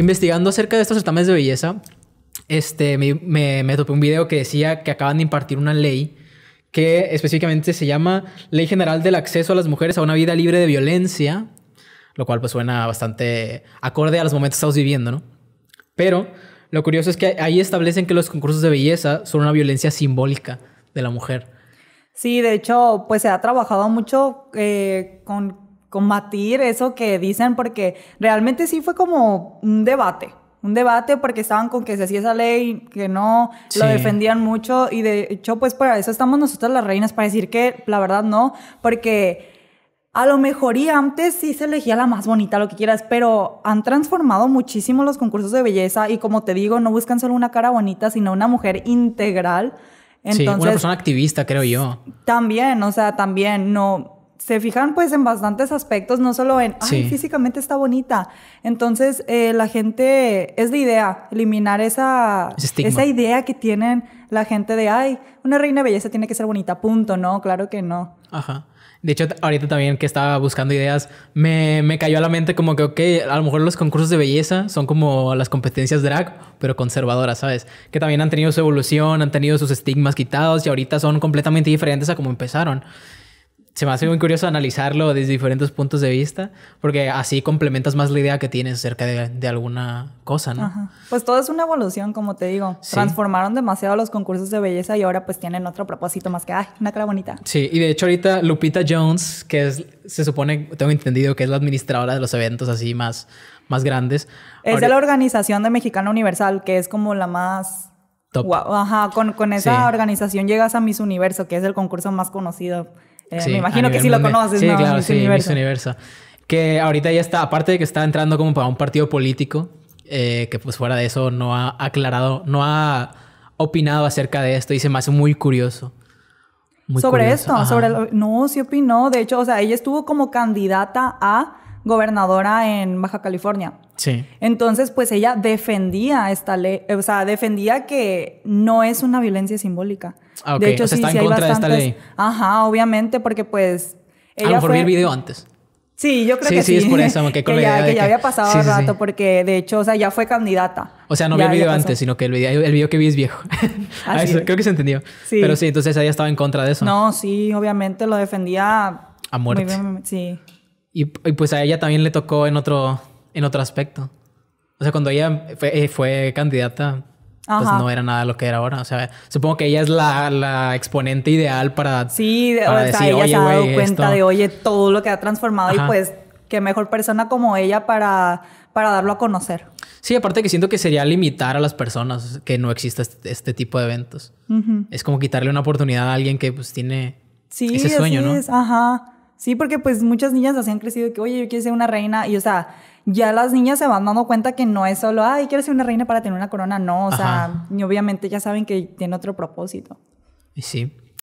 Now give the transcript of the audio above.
Investigando acerca de estos certámenes de belleza, este, me, topé un video que decía que acaban de impartir una ley que específicamente se llama Ley General del Acceso a las Mujeres a una Vida Libre de Violencia, lo cual pues suena bastante acorde a los momentos que estamos viviendo, ¿no? Pero lo curioso es que ahí establecen que los concursos de belleza son una violencia simbólica de la mujer. Sí, de hecho, pues se ha trabajado mucho eh, con combatir eso que dicen, porque realmente sí fue como un debate. Un debate porque estaban con que se hacía esa ley, que no lo defendían mucho y de hecho pues para eso estamos nosotros las reinas, para decir que la verdad no, porque a lo mejor y antes sí se elegía la más bonita, lo que quieras, pero han transformado muchísimo los concursos de belleza y como te digo, no buscan solo una cara bonita, sino una mujer integral. Entonces, sí, una persona activista, creo yo. También, o sea, también no se fijan pues en bastantes aspectos, no solo en, ay, físicamente está bonita. Entonces, eh, la gente, es la idea, eliminar esa, esa idea que tienen la gente de, ay, una reina de belleza tiene que ser bonita, punto, ¿no? Claro que no. Ajá. De hecho, ahorita también que estaba buscando ideas, me, me, cayó a la mente como que, ok, a lo mejor los concursos de belleza son como las competencias drag, pero conservadoras, ¿sabes? Que también han tenido su evolución, han tenido sus estigmas quitados y ahorita son completamente diferentes a como empezaron se me hace muy curioso analizarlo desde diferentes puntos de vista, porque así complementas más la idea que tienes acerca de, de alguna cosa, ¿no? Ajá. Pues todo es una evolución, como te digo. Transformaron demasiado los concursos de belleza y ahora pues tienen otro propósito más que, ay, una cara bonita. Sí, y de hecho ahorita Lupita Jones, que es, se supone, tengo entendido que es la administradora de los eventos así más, más grandes. Es de la Organización de Mexicana Universal, que es como la más Top. ajá, con, con esa organización llegas a Miss Universo, que es el concurso más conocido eh, me imagino que sí lo conoces, sí, ¿no? Claro, sí, Universo. Miss Que ahorita ya está, aparte de que está entrando como para un partido político, eh, que pues fuera de eso no ha aclarado, no ha opinado acerca de esto y se me hace muy curioso. sobre esto, sobre no, sí opinó, de hecho, o sea, ella estuvo como candidata a gobernadora en Baja California. Sí. Entonces, pues ella defendía esta ley, o sea, defendía que no es una violencia simbólica. Ah, de hecho, o está en contra de esta ley. Ajá, obviamente, porque pues ella A lo mejor el video antes. Sí, yo creo que sí. Sí, es por eso, que ya, ya había pasado rato, porque de hecho, o sea, ya fue candidata. O sea, no vi el video antes, sino que el video, que vi es viejo. Ah, creo que se entendió. Pero sí, entonces ella estaba en contra de eso. No, sí, obviamente lo defendía. A muerte. sí. Y, pues a ella también le tocó en otro, en otro aspecto. O sea, cuando ella fue, eh, fue candidata, pues no era nada lo que era ahora. O sea, supongo que ella es la, la exponente ideal para. Sí, o sea, ella se ha dado cuenta de, oye, todo lo que ha transformado y pues qué mejor persona como ella para, para darlo a conocer. Sí, aparte que siento que sería limitar a las personas que no exista este, este tipo de eventos. Es como quitarle una oportunidad a alguien que pues tiene ese sueño, ¿no? Ajá. Sí, porque pues muchas niñas así han crecido que, oye, yo quiero ser una reina. Y o sea, ya las niñas se van dando cuenta que no es solo, ay, quiero ser una reina para tener una corona. No, o sea, y obviamente ya saben que tiene otro propósito. sí.